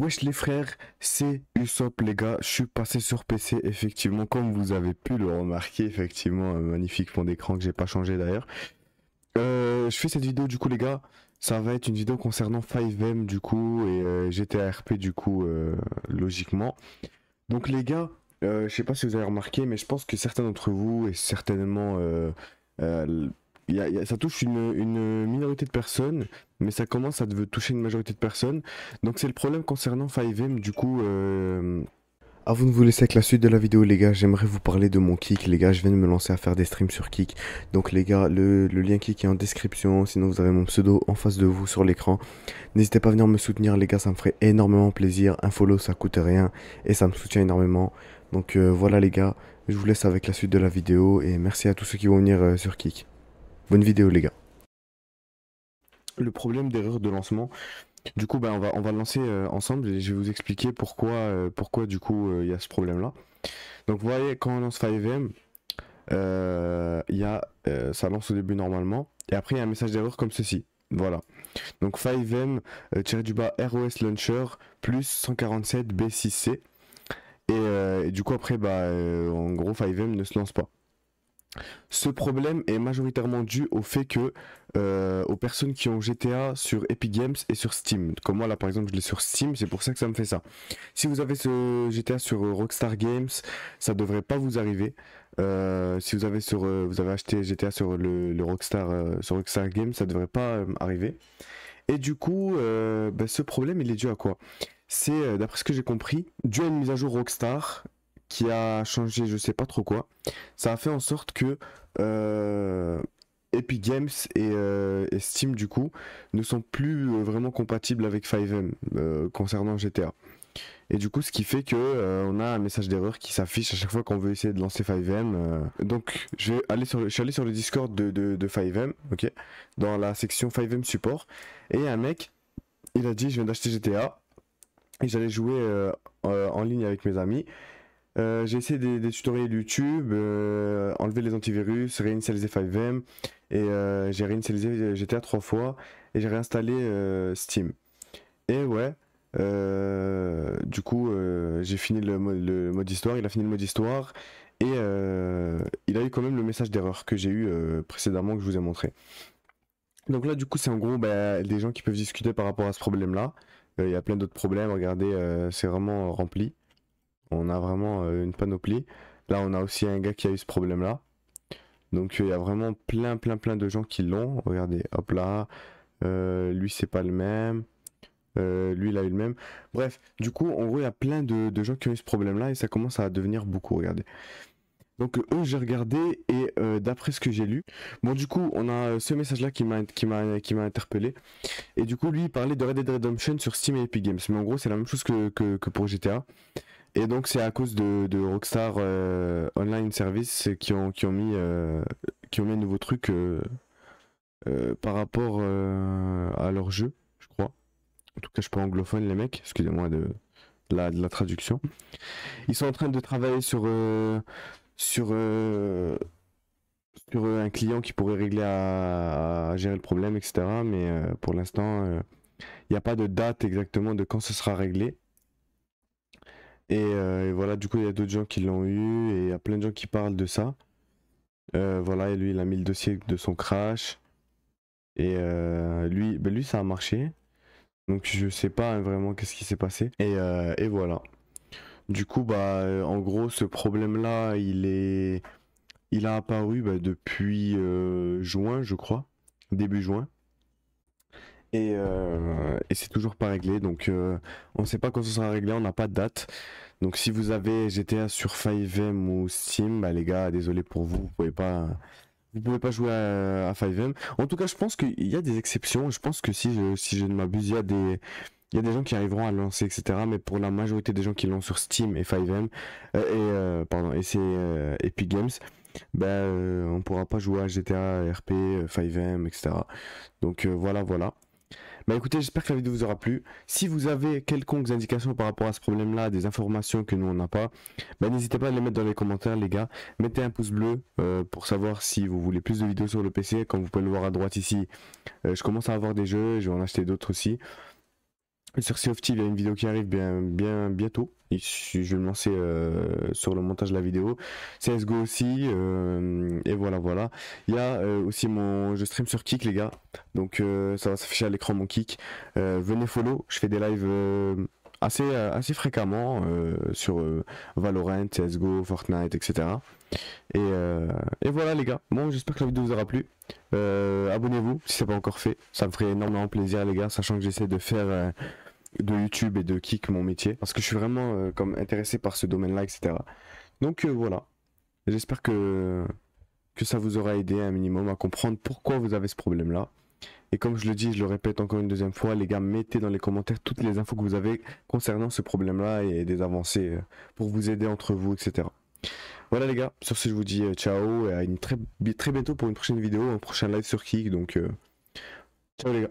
Wesh les frères, c'est Usopp les gars, je suis passé sur PC effectivement comme vous avez pu le remarquer effectivement, un magnifique fond d'écran que j'ai pas changé d'ailleurs. Euh, je fais cette vidéo du coup les gars, ça va être une vidéo concernant 5M du coup et euh, GTA RP du coup euh, logiquement. Donc les gars, je sais pas si vous avez remarqué mais je pense que certains d'entre vous et certainement ça touche une, minorité de personnes, mais ça commence à toucher une majorité de personnes. Donc c'est le problème concernant 5M du coup. Euh... Avant de vous laisser avec la suite de la vidéo les gars, j'aimerais vous parler de mon kick. Les gars, je viens de me lancer à faire des streams sur kick. Donc les gars, le, lien kick est en description. Sinon vous avez mon pseudo en face de vous sur l'écran. N'hésitez pas à venir me soutenir les gars, ça me ferait énormément plaisir. Un follow ça coûte rien et ça me soutient énormément. Donc euh, voilà les gars, je vous laisse avec la suite de la vidéo et merci à tous ceux qui vont venir euh, sur kick. Bonne vidéo, les gars. Le problème d'erreur de lancement. Du coup, ben, on, va, on va le lancer euh, ensemble et je vais vous expliquer pourquoi, euh, pourquoi du coup, euh, il y a ce problème-là. Donc, vous voyez, quand on lance 5M, y a, ça lance au début normalement. Et après, il y a un message d'erreur comme ceci. Voilà. Donc 5M, tiré du bas, ROS Launcher, plus 147 B6C. Et, du coup, après, bah, en gros, 5M ne se lance pas. Ce problème est majoritairement dû au fait que euh, aux personnes qui ont GTA sur Epic Games et sur Steam. Comme moi là par exemple je l'ai sur Steam, c'est pour ça que ça me fait ça. Si vous avez ce GTA sur euh, Rockstar Games, ça devrait pas vous arriver. Euh, si vous avez sur, vous avez acheté GTA sur le, Rockstar, sur Rockstar Games, ça devrait pas arriver. Et du coup, bah, ce problème il est dû à quoi C'est d'après ce que j'ai compris, dû à une mise à jour Rockstar qui a changé je sais pas trop quoi. Ça a fait en sorte que euh, Epic Games et, euh, Steam du coup ne sont plus euh, vraiment compatibles avec 5M euh, concernant GTA. Et du coup, ce qui fait que on a un message d'erreur qui s'affiche à chaque fois qu'on veut essayer de lancer 5M. Donc, je vais sur, le, je suis allé sur le Discord de, 5M, ok, dans la section 5M support, et un mec, il a dit, je viens d'acheter GTA et j'allais jouer en ligne avec mes amis. Euh, j'ai essayé des, tutoriels YouTube, euh, enlever les antivirus, réinitialiser 5M, et euh, j'ai réinitialisé GTA trois fois, et j'ai réinstallé Steam. Et ouais, du coup, j'ai fini le, mode histoire, il a fini le mode histoire, et il a eu quand même le message d'erreur que j'ai eu précédemment, que je vous ai montré. Donc là, du coup, c'est en gros bah, des gens qui peuvent discuter par rapport à ce problème-là. Il y a plein d'autres problèmes, regardez, c'est vraiment rempli on a vraiment euh, une panoplie. Là, on a aussi un gars qui a eu ce problème-là. Donc, il y a vraiment plein, plein, plein de gens qui l'ont. Regardez, hop là. Euh, lui, c'est pas le même. Euh, lui, il a eu le même. Bref, du coup, on voit il y a plein de, gens qui ont eu ce problème-là et ça commence à devenir beaucoup. Regardez. Donc eux j'ai regardé et d'après ce que j'ai lu, bon du coup on a ce message là qui m'a interpellé et du coup lui il parlait de Red Dead Redemption sur Steam et Epic Games mais en gros c'est la même chose que, que pour GTA et donc c'est à cause de, Rockstar euh, Online Service qui ont, mis euh, qui ont mis un nouveau truc euh, par rapport à leur jeu, je crois. En tout cas, je suis pas anglophone les mecs, excusez-moi de, la, traduction. Ils sont en train de travailler sur sur sur un client qui pourrait régler gérer le problème, etc. Mais pour l'instant, il n'y a pas de date exactement de quand ce sera réglé. Euh, et, voilà, du coup, il y a d'autres gens qui l'ont eu et il y a plein de gens qui parlent de ça. Euh, voilà, et lui, il a mis le dossier de son crash. Et euh, lui, ben, lui, ça a marché. Donc, je sais pas hein, vraiment qu'est-ce qui s'est passé. Et, et, voilà. Du coup, bah, en gros, ce problème-là, il est. Il a apparu bah, depuis juin, je crois. Début juin. Euh, et, c'est toujours pas réglé, donc euh, on sait pas quand ce sera réglé, on n'a pas de date. Donc si vous avez GTA sur 5M ou Steam, bah les gars, désolé pour vous, vous pouvez pas, vous pouvez pas jouer à, 5M. En tout cas, je pense qu'il y a des exceptions. Je pense que si je, ne m'abuse, il y a des il des gens qui arriveront à lancer, etc. Mais pour la majorité des gens qui l'ont sur Steam et 5M, euh, et, pardon, et c'est Epic Games, bah, on pourra pas jouer à GTA, RP, 5M, etc. Donc voilà, voilà. Bah écoutez, j'espère que la vidéo vous aura plu. Si vous avez quelconques indications par rapport à ce problème-là, des informations que nous on n'a pas, bah n'hésitez pas à les mettre dans les commentaires les gars. Mettez un pouce bleu euh, pour savoir si vous voulez plus de vidéos sur le PC. Comme vous pouvez le voir à droite ici, euh, je commence à avoir des jeux, je vais en acheter d'autres aussi. Sur Sea il y a une vidéo qui arrive bien, bien bientôt. je vais le lancer euh, sur le montage de la vidéo. CSGO aussi. Euh, et voilà, voilà. Il y a euh, aussi mon. Je stream sur Kick, les gars. Donc ça va s'afficher à l'écran mon Kick. venez follow. Je fais des lives assez, assez fréquemment sur Valorant, CSGO, Fortnite, etc. Et, voilà, les gars. Bon, j'espère que la vidéo vous aura plu. Abonnez-vous si n'est pas encore fait. Ça me ferait énormément plaisir, les gars, sachant que j'essaie de faire de YouTube et de Kick, mon métier, parce que je suis vraiment euh, comme intéressé par ce domaine-là, etc. Donc euh, voilà, j'espère que, que ça vous aura aidé un minimum à comprendre pourquoi vous avez ce problème-là. Et comme je le dis, je le répète encore une deuxième fois, les gars, mettez dans les commentaires toutes les infos que vous avez concernant ce problème-là et des avancées euh, pour vous aider entre vous, etc. Voilà les gars, sur ce je vous dis ciao et à une très, très bientôt pour une prochaine vidéo, un prochain live sur Kik, donc ciao les gars.